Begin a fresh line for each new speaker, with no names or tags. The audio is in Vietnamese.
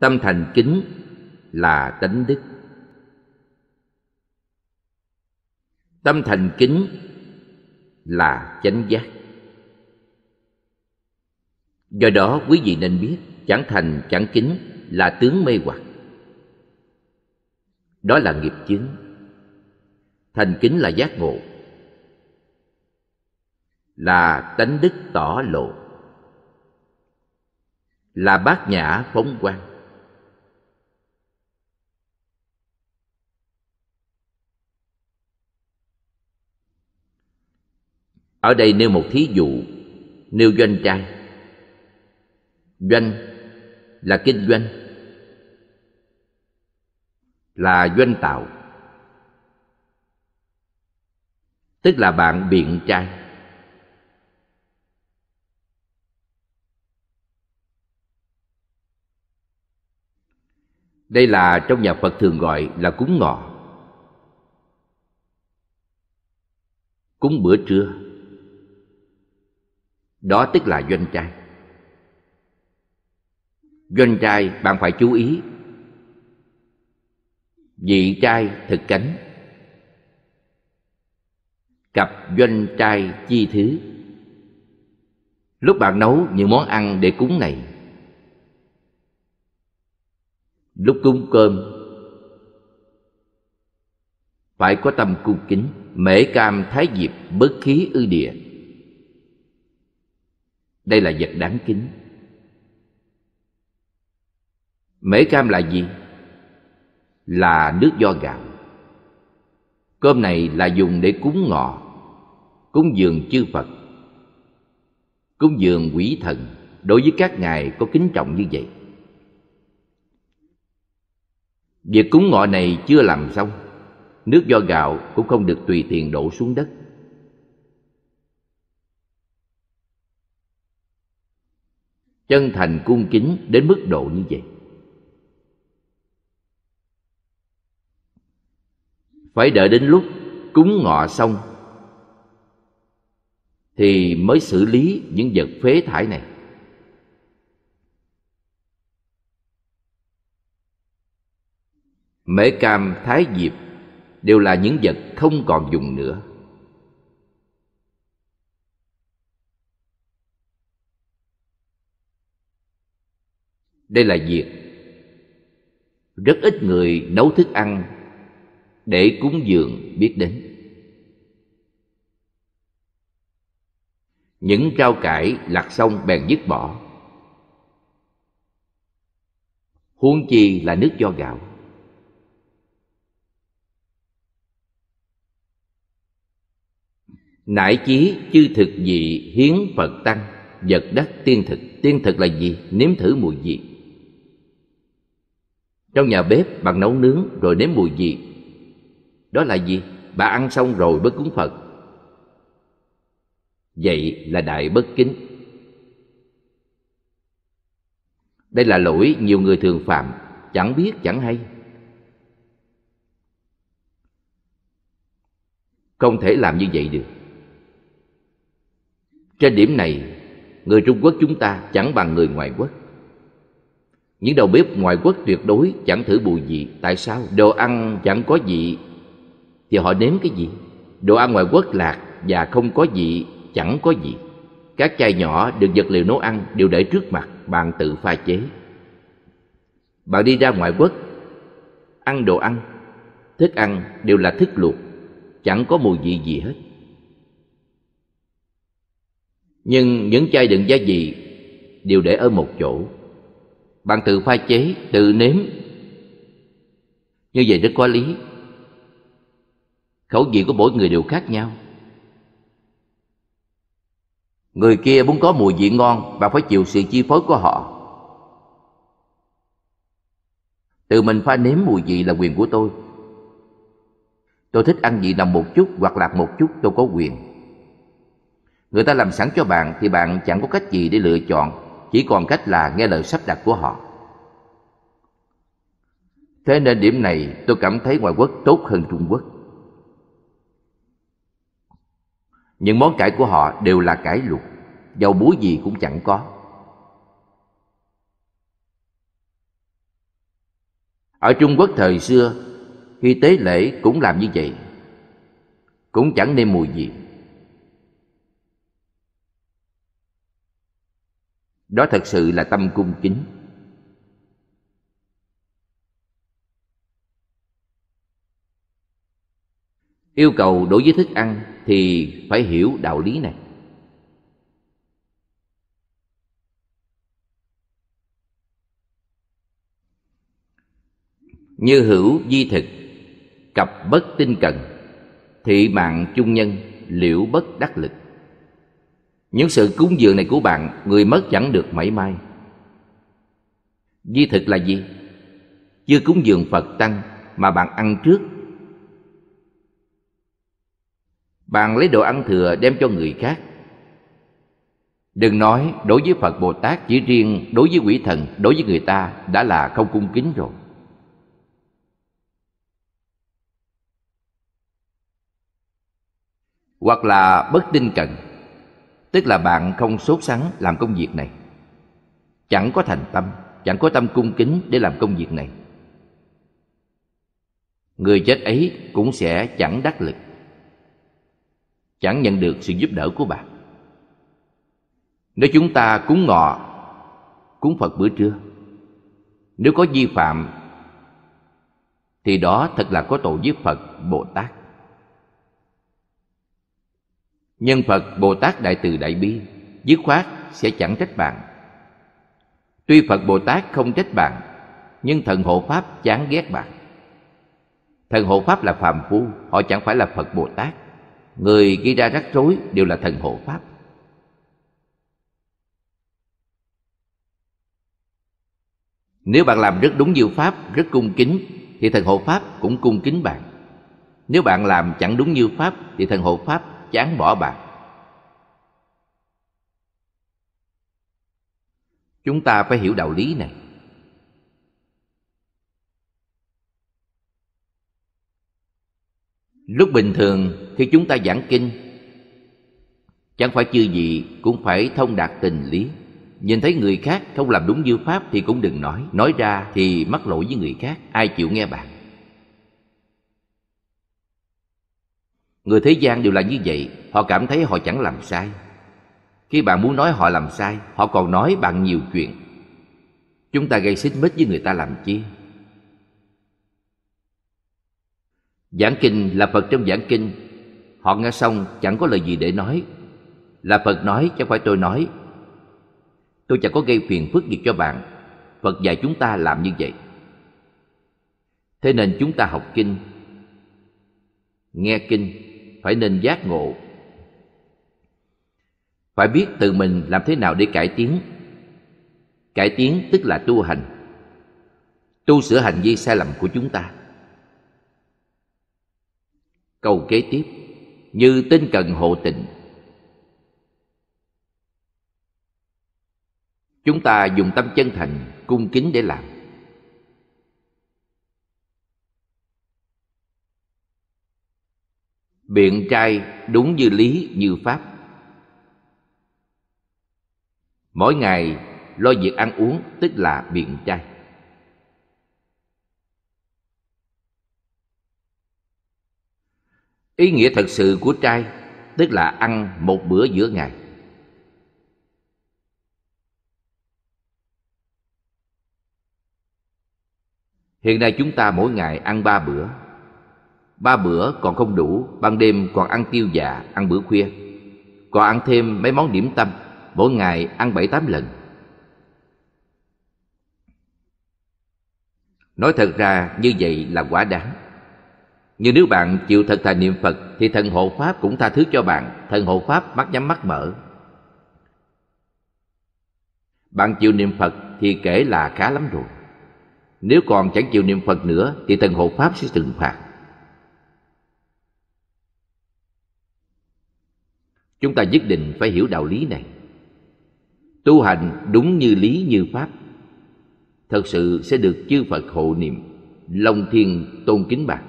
tâm thành kính là tánh đức tâm thành kính là chánh giác do đó quý vị nên biết chẳng thành chẳng kính là tướng mê hoặc đó là nghiệp chứng thành kính là giác ngộ là tánh đức tỏ lộ là bát nhã phóng quang Ở đây nêu một thí dụ, nêu doanh trai. Doanh là kinh doanh, là doanh tạo. Tức là bạn biện trai. Đây là trong nhà Phật thường gọi là cúng ngọ. Cúng bữa trưa đó tức là doanh trai doanh trai bạn phải chú ý vị trai thực cánh cặp doanh trai chi thứ lúc bạn nấu những món ăn để cúng này lúc cúng cơm phải có tâm cung kính mễ cam thái diệp bất khí ư địa đây là vật đáng kính. Mễ cam là gì? Là nước do gạo. Cơm này là dùng để cúng ngọ, cúng dường chư Phật, cúng dường quỷ thần đối với các ngài có kính trọng như vậy. Việc cúng ngọ này chưa làm xong, nước do gạo cũng không được tùy tiện đổ xuống đất. chân thành cung kính đến mức độ như vậy phải đợi đến lúc cúng ngọ xong thì mới xử lý những vật phế thải này mễ cam thái diệp đều là những vật không còn dùng nữa Đây là diệt rất ít người nấu thức ăn để cúng dường biết đến. Những rau cải lạc xong bèn dứt bỏ. Huống chi là nước do gạo. Nải chí chư thực dị hiến Phật tăng Vật đất tiên thực Tiên thực là gì? Nếm thử mùi vị trong nhà bếp bạn nấu nướng rồi nếm mùi gì? Đó là gì? Bà ăn xong rồi mới cúng Phật. Vậy là đại bất kính. Đây là lỗi nhiều người thường phạm, chẳng biết chẳng hay. Không thể làm như vậy được. Trên điểm này, người Trung Quốc chúng ta chẳng bằng người ngoại quốc. Những đầu bếp ngoại quốc tuyệt đối chẳng thử bùi gì. Tại sao? Đồ ăn chẳng có gì, Thì họ nếm cái gì? Đồ ăn ngoại quốc lạc và không có gì, chẳng có gì. Các chai nhỏ được vật liệu nấu ăn đều để trước mặt, bạn tự pha chế. Bạn đi ra ngoại quốc, ăn đồ ăn, thức ăn đều là thức luộc, chẳng có mùi vị gì hết. Nhưng những chai đựng gia vị đều để ở một chỗ bạn tự pha chế tự nếm như vậy rất có lý khẩu vị của mỗi người đều khác nhau người kia muốn có mùi vị ngon bạn phải chịu sự chi phối của họ tự mình pha nếm mùi vị là quyền của tôi tôi thích ăn vị nào một chút hoặc lạc một chút tôi có quyền người ta làm sẵn cho bạn thì bạn chẳng có cách gì để lựa chọn chỉ còn cách là nghe lời sắp đặt của họ thế nên điểm này tôi cảm thấy ngoại quốc tốt hơn trung quốc những món cải của họ đều là cải luộc dầu búa gì cũng chẳng có ở trung quốc thời xưa khi tế lễ cũng làm như vậy cũng chẳng nêm mùi gì đó thật sự là tâm cung kính yêu cầu đối với thức ăn thì phải hiểu đạo lý này như hữu di thực cặp bất tinh cần thị mạng chung nhân liễu bất đắc lực những sự cúng dường này của bạn Người mất chẳng được mảy may Di thực là gì? Chưa cúng dường Phật Tăng Mà bạn ăn trước Bạn lấy đồ ăn thừa đem cho người khác Đừng nói đối với Phật Bồ Tát Chỉ riêng đối với quỷ thần Đối với người ta đã là không cung kính rồi Hoặc là bất tinh cần tức là bạn không sốt sắng làm công việc này chẳng có thành tâm chẳng có tâm cung kính để làm công việc này người chết ấy cũng sẽ chẳng đắc lực chẳng nhận được sự giúp đỡ của bạn nếu chúng ta cúng ngọ cúng phật bữa trưa nếu có vi phạm thì đó thật là có tội với phật bồ tát Nhân Phật Bồ Tát Đại Từ Đại Bi Dứt khoát sẽ chẳng trách bạn Tuy Phật Bồ Tát không trách bạn Nhưng thần hộ Pháp chán ghét bạn Thần hộ Pháp là phàm phu Họ chẳng phải là Phật Bồ Tát Người gây ra rắc rối đều là thần hộ Pháp Nếu bạn làm rất đúng diệu pháp, rất cung kính Thì thần hộ pháp cũng cung kính bạn Nếu bạn làm chẳng đúng như pháp Thì thần hộ pháp chán bỏ bạc. Chúng ta phải hiểu đạo lý này. Lúc bình thường khi chúng ta giảng kinh Chẳng phải chư gì cũng phải thông đạt tình lý Nhìn thấy người khác không làm đúng như pháp thì cũng đừng nói Nói ra thì mắc lỗi với người khác Ai chịu nghe bạn người thế gian đều là như vậy họ cảm thấy họ chẳng làm sai khi bạn muốn nói họ làm sai họ còn nói bạn nhiều chuyện chúng ta gây xích mích với người ta làm chi giảng kinh là phật trong giảng kinh họ nghe xong chẳng có lời gì để nói là phật nói chẳng phải tôi nói tôi chẳng có gây phiền phức gì cho bạn phật dạy chúng ta làm như vậy thế nên chúng ta học kinh nghe kinh phải nên giác ngộ phải biết tự mình làm thế nào để cải tiến cải tiến tức là tu hành tu sửa hành vi sai lầm của chúng ta câu kế tiếp như tinh cần hộ tịnh chúng ta dùng tâm chân thành cung kính để làm biện trai đúng như lý như pháp mỗi ngày lo việc ăn uống tức là biện trai ý nghĩa thật sự của trai tức là ăn một bữa giữa ngày hiện nay chúng ta mỗi ngày ăn ba bữa ba bữa còn không đủ ban đêm còn ăn tiêu dạ, ăn bữa khuya còn ăn thêm mấy món điểm tâm mỗi ngày ăn bảy tám lần nói thật ra như vậy là quá đáng nhưng nếu bạn chịu thật thà niệm phật thì thần hộ pháp cũng tha thứ cho bạn thần hộ pháp mắt nhắm mắt mở bạn chịu niệm phật thì kể là khá lắm rồi nếu còn chẳng chịu niệm phật nữa thì thần hộ pháp sẽ trừng phạt Chúng ta nhất định phải hiểu đạo lý này. Tu hành đúng như lý như pháp, thật sự sẽ được chư Phật hộ niệm, long thiên tôn kính bạc.